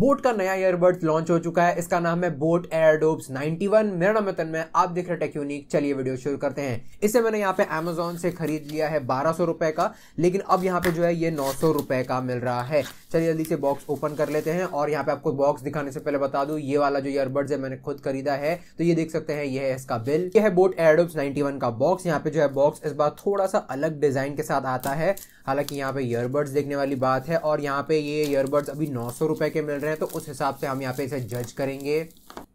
boat का नया earbud launch हो चुका है इसका नाम है बोट एयरडोब्स 91 मेरा नाम है में आप देख रहे टेक यूनिक चलिए वीडियो शुरू करते हैं इसे मैंने यहाँ पे अमेजोन से खरीद लिया है बारह सौ रुपए का लेकिन अब यहाँ पे जो है ये नौ सौ रुपए का मिल रहा है चलिए जल्दी से बॉक्स ओपन कर लेते हैं और यहाँ पे आपको बॉक्स दिखाने से पहले बता दू ये वाला जो ईयरबड्स है मैंने खुद खरीदा है तो ये देख सकते हैं ये है इसका बिल यह है बोट एयरडोब्स नाइन्टी का बॉक्स यहाँ पे जो है बॉक्स इस बार थोड़ा सा अलग डिजाइन के साथ आता है हालांकि यहाँ पे ईयरबड्स देखने वाली बात है और यहाँ पे ये ईयरबड्स अभी नौ सौ रुपए के मिल रहा है तो उस हिसाब से हम यहाँ पे इसे जज करेंगे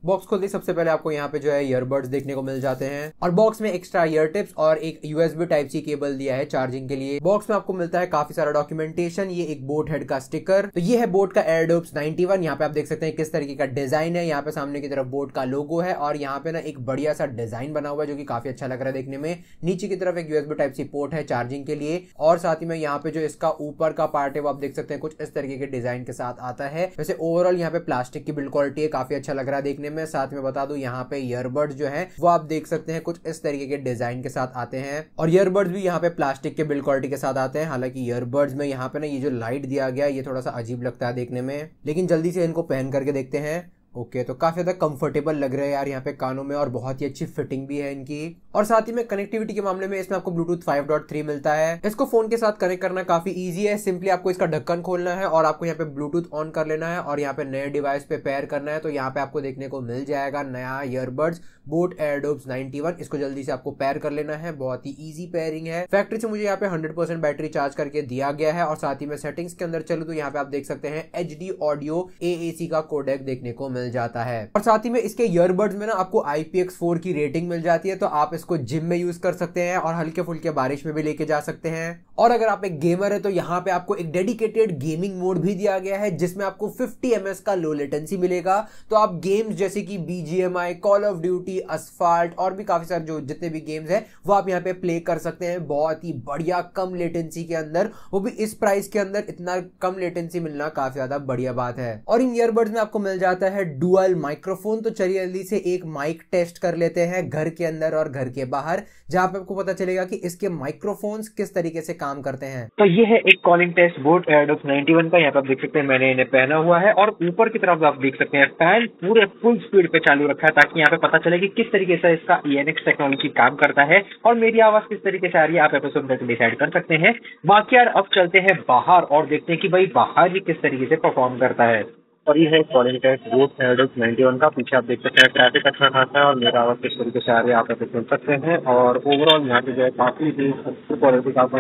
बॉक्स खोलते सबसे पहले आपको यहाँ पे जो है ईयरबड्स देखने को मिल जाते हैं और बॉक्स में एक्स्ट्रा ईयर टिप्स और एक यूएसबी टाइप सी केबल दिया है चार्जिंग के लिए बॉक्स में आपको मिलता है काफी सारा डॉक्यूमेंटेशन ये एक बोट हेड का स्टिकर तो ये है बोट का एयरडोप्स 91 यहाँ पे आप देख सकते हैं किस तरीके का डिजाइन है यहाँ पे सामने की तरफ बोट का लोगो है और यहाँ पे ना एक बढ़िया सा डिजाइन बना हुआ है जो की काफी अच्छा लग रहा है देखने में नीचे की तरफ एक यूएसबी टाइप सी पोर्ट है चार्जिंग के लिए और साथ ही में यहाँ पे जो इसका ऊपर का पार्ट है वो आप देख सकते हैं कुछ इस तरीके के डिजाइन के साथ आता है वैसे ओवरऑल यहाँ पे प्लास्टिक की बिल्ड क्वालिटी है काफी अच्छा लग रहा है देखने देखने में साथ में बता दू यहाँ पे ईयरबड जो है वो आप देख सकते हैं कुछ इस तरीके के डिजाइन के साथ आते हैं और ईयरबड्स भी यहाँ पे प्लास्टिक के बिल्ड क्वालिटी के साथ आते हैं हालांकि ईयरबड्स में यहाँ पे ना ये जो लाइट दिया गया ये थोड़ा सा अजीब लगता है देखने में लेकिन जल्दी से इनको पहन करके देखते हैं ओके okay, तो काफ़ी ज़्यादा कंफर्टेबल लग रहा है यार यहाँ पे कानों में और बहुत ही अच्छी फिटिंग भी है इनकी और साथ ही में कनेक्टिविटी के मामले में इसमें आपको ब्लूटूथ 5.3 मिलता है इसको फोन के साथ कनेक्ट करना काफ़ी ईजी है सिंपली आपको इसका ढक्कन खोलना है और आपको यहाँ पे ब्लूटूथ ऑन कर लेना है और यहाँ पे नए डिवाइस पे पेयर करना है तो यहाँ पे आपको देखने को मिल जाएगा नया ईयरबड्स बोट एयरडोब्स नाइनटी इसको जल्दी से आपको पेयर कर लेना है बहुत ही ईजी पेयरिंग है फैक्ट्री से मुझे यहाँ पे हंड्रेड बैटरी चार्ज करके दिया गया है और साथ ही में सेटिंग्स के अंदर चलू तो यहाँ पे आप देख सकते हैं एच ऑडियो ए का कोडेक देखने को मिल मिल जाता है और साथ ही में इसके ईयरबड्स में ना आपको IPX4 की रेटिंग मिल जाती है तो आप इसको जिम में यूज कर सकते हैं और हल्के फुल्के बारिश में भी लेके जा सकते हैं और अगर आप एक गेमर है तो यहाँ पे आपको एक डेडिकेटेड गेमिंग मोड भी दिया गया है जिसमें आपको 50 एम का लो लेटेंसी मिलेगा तो आप गेम्स जैसे कि BGMI Call of Duty Asphalt और भी काफी सारे जो जितने भी गेम्स हैं वो आप यहाँ पे प्ले कर सकते हैं बहुत ही बढ़िया कम लेटेंसी के अंदर वो भी इस प्राइस के अंदर इतना कम लेटेंसी मिलना काफी ज्यादा बढ़िया बात है और इन ईयरबड्स में आपको मिल जाता है डुअल माइक्रोफोन तो चलिए जल्दी से एक माइक टेस्ट कर लेते हैं घर के अंदर और घर के बाहर जहां पे आपको पता चलेगा कि इसके माइक्रोफोन्स किस तरीके से काम करते हैं तो ये है एक calling test board Airdopes ninety का यहाँ पे आप देख सकते हैं मैंने इन्हें पहना हुआ है और ऊपर की तरफ आप देख सकते हैं फैन पूरे फुल स्पीड पे चालू रखा है ताकि यहाँ पे पता चले कि किस तरीके से इसका ईएनएक्स e टेक्नोलॉजी काम करता है और मेरी आवाज किस तरीके से आ रही है आप एपिसोड करके डिसाइड कर सकते हैं बाकी यार अब चलते हैं बाहर और देखते हैं कि भाई बाहर ये किस तरीके से परफॉर्म करता है और ये है क्वालिटेड रोड पैराडोक्स वन का पीछे आप देख सकते हैं ट्रैफिक अच्छा खासा है और मेरा आवाज किस तरीके से आ रहे है आप सुन सकते हैं और ओवरऑल यहाँ पे जो है काफी ही अच्छी क्वालिटी का आप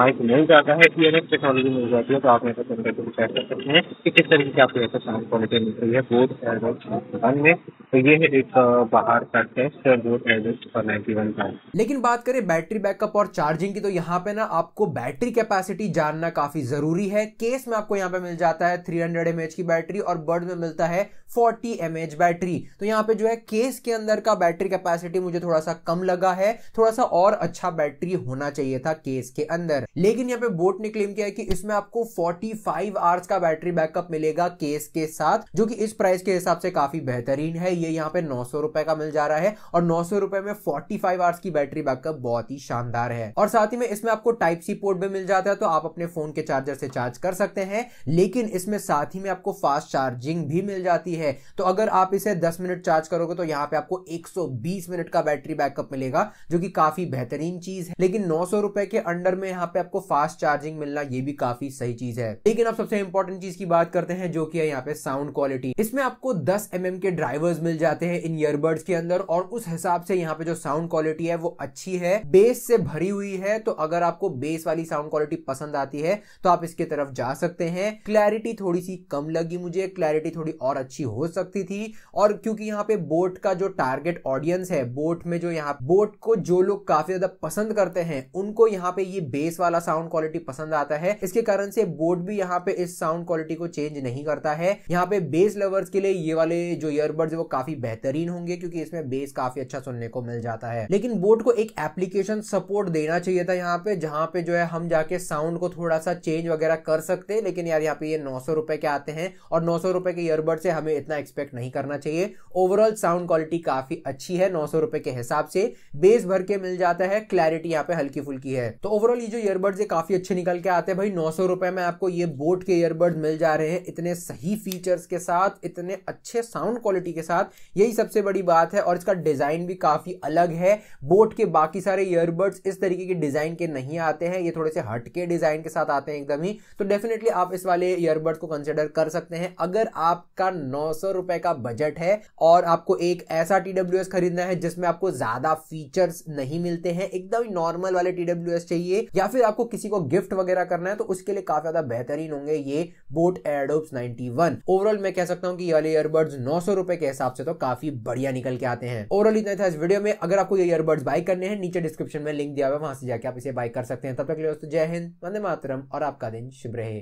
माइक मिल जाता है टी टेक्नोलॉजी मिल जाती है तो आप यहाँ पे सुनकर करके विचार कर सकते हैं कि किस तरीके की आपको यहाँ साउंड क्वालिटी मिल रही है बोर्ड पैराडोक्स नाइन्टी में तो ये है एक बाहर का test board Airdopes four one का लेकिन बात करें बैटरी बैकअप और चार्जिंग की तो यहाँ पे ना आपको बैटरी कैपेसिटी जानना काफी जरूरी है केस में आपको यहाँ पे मिल जाता है थ्री हंड्रेड की बैटरी बैटरी और बर्ड में मिलता है 40 एम बैटरी तो यहाँ पे जो है केस के अंदर का बैटरी कैपेसिटी मुझे थोड़ा सा कम लगा है थोड़ा सा और अच्छा बैटरी होना चाहिए था केस के अंदर लेकिन यहाँ पे बोट ने क्लेम किया है कि इसमें आपको 45 आवर्स का बैटरी बैकअप मिलेगा केस के साथ जो कि इस प्राइस के हिसाब से काफी बेहतरीन है ये यहाँ पे नौ रुपए का मिल जा रहा है और नौ रुपए में फोर्टी आवर्स की बैटरी बैकअप बहुत ही शानदार है और साथ ही में इसमें आपको टाइप सी पोर्ट भी मिल जाता है तो आप अपने फोन के चार्जर से चार्ज कर सकते हैं लेकिन इसमें साथ ही में आपको फास्ट फास्ट चार्जिंग भी मिल जाती है तो अगर आप इसे 10 मिनट चार्ज करोगे तो यहाँ पे आपको 120 मिनट का बैटरी बैकअप मिलेगा जो कि काफी बेहतरीन चीज है लेकिन नौ रुपए के अंडर में यहाँ पे आपको फास्ट चार्जिंग मिलना ये भी काफी सही चीज है लेकिन आप सबसे इंपॉर्टेंट चीज की बात करते हैं जो कि है यहाँ पे साउंड क्वालिटी इसमें आपको दस एम के ड्राइवर्स मिल जाते हैं इन ईयरबड्स के अंदर और उस हिसाब से यहाँ पे जो साउंड क्वालिटी है वो अच्छी है बेस से भरी हुई है तो अगर आपको बेस वाली साउंड क्वालिटी पसंद आती है तो आप इसके तरफ जा सकते हैं क्लैरिटी थोड़ी सी कम लगी मुझे क्लैरिटी थोड़ी और अच्छी हो सकती थी और क्योंकि यहाँ पे बोट का जो टारगेट ऑडियंस है बोट में जो यहाँ बोट को जो लोग काफी ज्यादा पसंद करते हैं उनको यहाँ पे ये बेस वाला साउंड क्वालिटी पसंद आता है इसके कारण से बोट भी यहाँ पे इस साउंड क्वालिटी को चेंज नहीं करता है यहाँ पे बेस लवर्स के लिए ये वाले जो ईयरबड्स वो काफी बेहतरीन होंगे क्योंकि इसमें बेस काफी अच्छा सुनने को मिल जाता है लेकिन बोट को एक एप्लीकेशन सपोर्ट देना चाहिए था यहाँ पे जहाँ पे जो है हम जाके साउंड को थोड़ा सा चेंज वगैरह कर सकते लेकिन यार यहाँ पे ये नौ सौ रुपए के आते हैं और नौ सौ रुपए के ईयरबड से हमें इतना एक्सपेक्ट नहीं करना चाहिए ओवरऑल साउंड क्वालिटी काफी अच्छी है नौ सौ रुपए के हिसाब से बेस भर के मिल जाता है क्लैरिटी यहाँ पे हल्की फुल्की है तो ओवरऑल ये जो ईयरबड्स है काफी अच्छे निकल के आते हैं भाई नौ सौ रुपए में आपको ये बोट के ईयरबड्स मिल जा रहे हैं इतने सही फीचर्स के साथ इतने अच्छे साउंड क्वालिटी के साथ यही सबसे बड़ी बात है और इसका डिजाइन भी काफी अलग है बोट के बाकी सारे ईयरबड्स इस तरीके के डिजाइन के नहीं आते हैं ये थोड़े से हटके डिजाइन के साथ आते हैं एकदम ही तो डेफिनेटली आप इस वाले ईयरबड्स को कंसिडर कर सकते हैं सकते हैं अगर आपका नौ सौ रुपए का बजट है और आपको एक ऐसा एस खरीदना है जिसमें आपको ज्यादा फीचर्स नहीं मिलते हैं एकदम ही नॉर्मल वाले एस चाहिए या फिर आपको किसी को गिफ्ट वगैरह करना है तो उसके लिए काफी ज्यादा बेहतरीन होंगे ये बोट नाइनटी वन ओवरऑल मैं कह सकता हूँ कि वाले ईयरबड्स नौ सौ रुपए के हिसाब से तो काफी बढ़िया निकल के आते हैं ओवरऑल इतना था इस वीडियो में अगर आपको ये ईयरबड्स बाय करने हैं नीचे डिस्क्रिप्शन में लिंक दिया हुआ है वहां से जाके आप इसे बाय कर सकते हैं तब तक के लिए दोस्तों जय हिंद वंदे मातरम और आपका दिन शुभ रहे